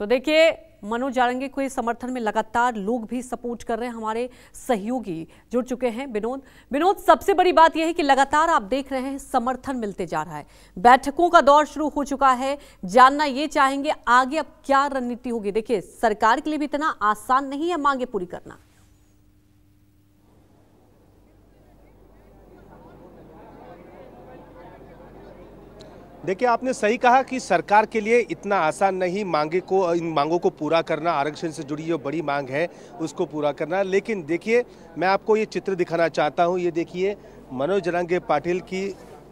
तो देखिए मनोज जारंगे को समर्थन में लगातार लोग भी सपोर्ट कर रहे हैं हमारे सहयोगी जुड़ चुके हैं विनोद विनोद सबसे बड़ी बात यह है कि लगातार आप देख रहे हैं समर्थन मिलते जा रहा है बैठकों का दौर शुरू हो चुका है जानना ये चाहेंगे आगे अब क्या रणनीति होगी देखिए सरकार के लिए भी इतना आसान नहीं है मांगे पूरी करना देखिए आपने सही कहा कि सरकार के लिए इतना आसान नहीं मांगे को इन मांगों को पूरा करना आरक्षण से जुड़ी जो बड़ी मांग है उसको पूरा करना लेकिन देखिए मैं आपको ये चित्र दिखाना चाहता हूँ ये देखिए मनोज रंगे पाटिल की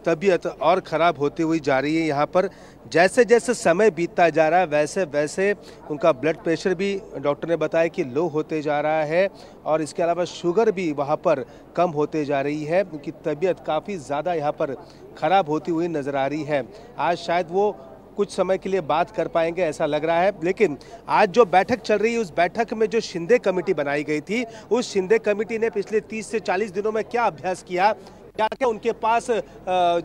तबीयत और ख़राब होती हुई जा रही है यहाँ पर जैसे जैसे समय बीतता जा रहा है वैसे वैसे उनका ब्लड प्रेशर भी डॉक्टर ने बताया कि लो होते जा रहा है और इसके अलावा शुगर भी वहाँ पर कम होते जा रही है उनकी तबीयत काफ़ी ज़्यादा यहाँ पर ख़राब होती हुई नज़र आ रही है आज शायद वो कुछ समय के लिए बात कर पाएंगे ऐसा लग रहा है लेकिन आज जो बैठक चल रही है उस बैठक में जो शिंदे कमेटी बनाई गई थी उस शिंदे कमेटी ने पिछले 30 से 40 दिनों में क्या अभ्यास किया क्या क्या उनके पास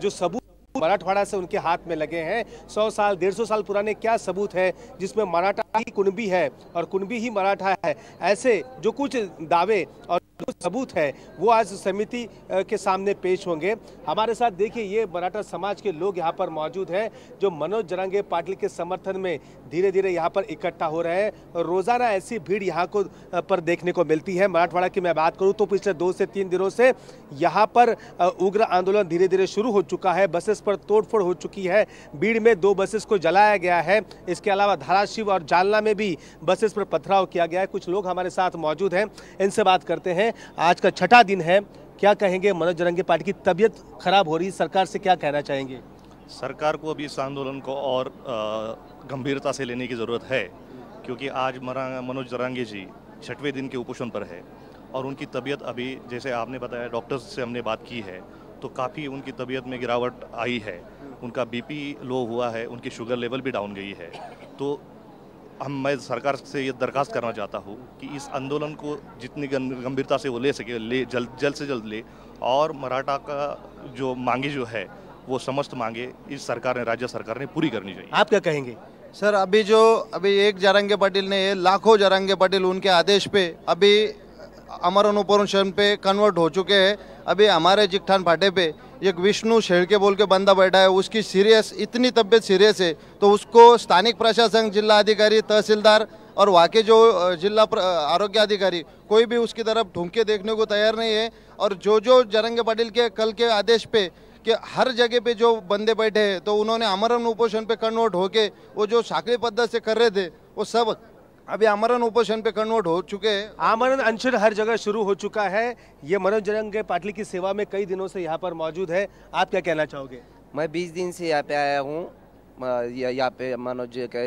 जो सबूत मराठवाड़ा से उनके हाथ में लगे हैं सौ साल डेढ़ सौ साल पुराने क्या सबूत हैं जिसमें मराठा ही कुनबी है और कुनबी ही मराठा है ऐसे जो कुछ दावे और सबूत है वो आज समिति के सामने पेश होंगे हमारे साथ देखिए ये मराठा समाज के लोग यहाँ पर मौजूद हैं जो मनोज जरांगे पाटिल के समर्थन में धीरे धीरे यहाँ पर इकट्ठा हो रहे हैं और रोज़ाना ऐसी भीड़ यहाँ को पर देखने को मिलती है मराठवाड़ा की मैं बात करूँ तो पिछले दो से तीन दिनों से यहाँ पर उग्र आंदोलन धीरे धीरे शुरू हो चुका है बसेस पर तोड़फोड़ हो चुकी है भीड़ में दो बसेस को जलाया गया है इसके अलावा धाराशिव और जालना में भी बसेस पर पथराव किया गया है कुछ लोग हमारे साथ मौजूद हैं इनसे बात करते हैं आज का छठा दिन है क्या कहेंगे मनोज जरंगे पार्टी की तबीयत खराब हो रही सरकार से क्या कहना चाहेंगे सरकार को अभी इस आंदोलन को और गंभीरता से लेने की ज़रूरत है क्योंकि आज मनोज जरंगी जी छठवें दिन के उपोषण पर है और उनकी तबीयत अभी जैसे आपने बताया डॉक्टर्स से हमने बात की है तो काफ़ी उनकी तबीयत में गिरावट आई है उनका बीपी लो हुआ है उनकी शुगर लेवल भी डाउन गई है तो हम मैं सरकार से ये दरखास्त करना चाहता हूँ कि इस आंदोलन को जितनी गंभीरता से वो ले सके ले जल्द जल्द से जल्द ले और मराठा का जो मांगे जो है वो समस्त मांगे इस सरकार ने राज्य सरकार ने पूरी करनी चाहिए आप क्या कहेंगे सर अभी जो अभी एक जारंगे पाटिल ने लाखों जारंगे पाटिल उनके आदेश पे अभी अमर अनुपूर्ण पे कन्वर्ट हो चुके हैं अभी हमारे जिकठान फाटे पे एक विष्णु शेड़के बोल के बंदा बैठा है उसकी सीरियस इतनी तबीयत सीरियस है तो उसको स्थानिक प्रशासन जिला अधिकारी तहसीलदार और वहाँ के जो जिला आरोग्य अधिकारी कोई भी उसकी तरफ ढूंके देखने को तैयार नहीं है और जो जो जरंगे पाटिल के कल के आदेश पे कि हर जगह पे जो बंदे बैठे हैं तो उन्होंने अमरण उपोषण पे कन्वर्ट होके वो जो साखड़ी पद्धत से कर रहे थे वो सब अभी आमरण उपोषण पे कन्वर्ट हो चुके हैं आमरण अनशन हर जगह शुरू हो चुका है ये मनोज जरंगे पाटिल की सेवा में कई दिनों से यहाँ पर मौजूद है आप क्या कहना चाहोगे मैं बीस दिन से यहाँ पे आया हूँ यहाँ पे मनोज के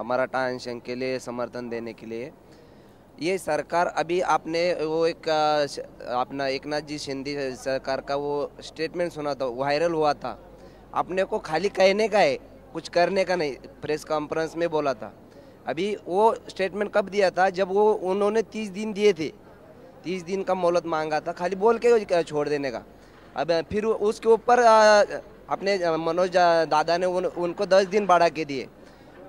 हमारा के लिए समर्थन देने के लिए ये सरकार अभी आपने वो एक अपना एक नाथ जी शिंदे सरकार का वो स्टेटमेंट सुना था वायरल हुआ था अपने को खाली कहने का है कुछ करने का नहीं प्रेस कॉन्फ्रेंस में बोला था अभी वो स्टेटमेंट कब दिया था जब वो उन्होंने तीस दिन दिए थे तीस दिन का मोहलत मांगा था खाली बोल के छोड़ देने का अब फिर उसके ऊपर अपने मनोज दादा ने उन, उनको दस दिन बढ़ा के दिए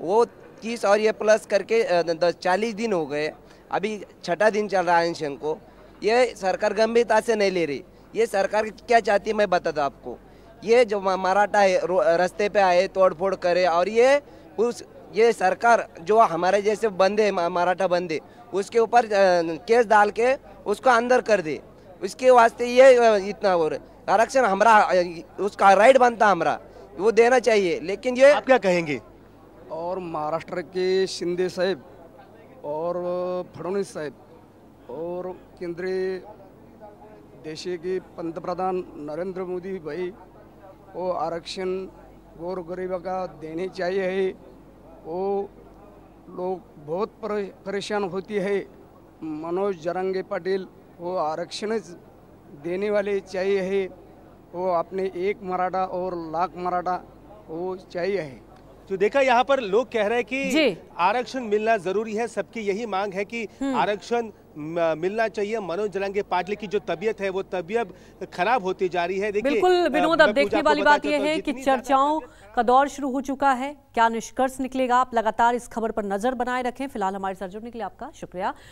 वो तीस और ये प्लस करके दस चालीस दिन हो गए अभी छठा दिन चल रहा है इन को ये सरकार गंभीरता से नहीं ले रही ये सरकार क्या चाहती है मैं बताता आपको ये जो मराठा है रास्ते पे आए तोड़ फोड़ करे और ये उस ये सरकार जो हमारे जैसे बंदे मराठा बंदे उसके ऊपर केस डाल के उसको अंदर कर दे उसके वास्ते ये इतना रहा आरक्षण हमारा उसका राइट बनता हमारा वो देना चाहिए लेकिन ये आप क्या कहेंगे और महाराष्ट्र के शिंदे साहब और फडणवीस साहब और केंद्रीय देश के पंतप्रधान नरेंद्र मोदी भाई वो आरक्षण गौर गरीब का देने चाहिए है वो लोग बहुत परेशान होती है मनोज जरंगे पाटिल वो आरक्षण देने वाले चाहिए है वो अपने एक मराठा और लाख मराठा वो चाहिए है तो देखा यहाँ पर लोग कह रहे हैं कि आरक्षण मिलना जरूरी है सबकी यही मांग है कि हम्म। आरक्षण मिलना चाहिए मनोज जलंगे पाटिल की जो तबियत है वो तबियत खराब होती जा रही है बिल्कुल विनोद अब देखने वाली बात यह तो है कि चर्चाओं का दौर शुरू हो चुका है क्या निष्कर्ष निकलेगा आप लगातार इस खबर पर नजर बनाए रखें फिलहाल हमारे साथ जुड़ने के लिए आपका शुक्रिया